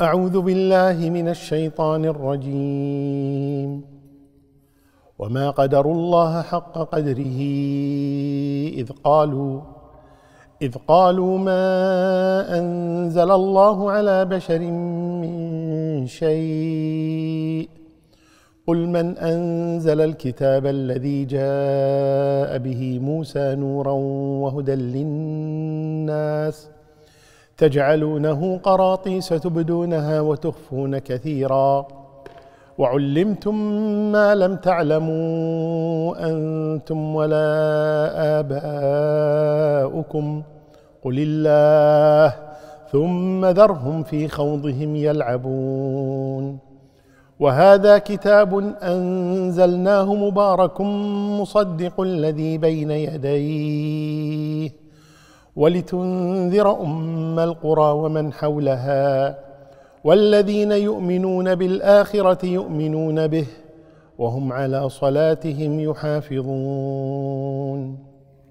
أعوذ بالله من الشيطان الرجيم وما قدروا الله حق قدره إذ قالوا إذ قالوا ما أنزل الله على بشر من شيء قل من أنزل الكتاب الذي جاء به موسى نورا وهدى للناس ۖ تجعلونه قراطيس تبدونها وتخفون كثيرا وعلمتم ما لم تعلموا أنتم ولا آباؤكم قل الله ثم ذرهم في خوضهم يلعبون وهذا كتاب أنزلناه مبارك مصدق الذي بين يديه ولتنذر أم القرى ومن حولها والذين يؤمنون بالآخرة يؤمنون به وهم على صلاتهم يحافظون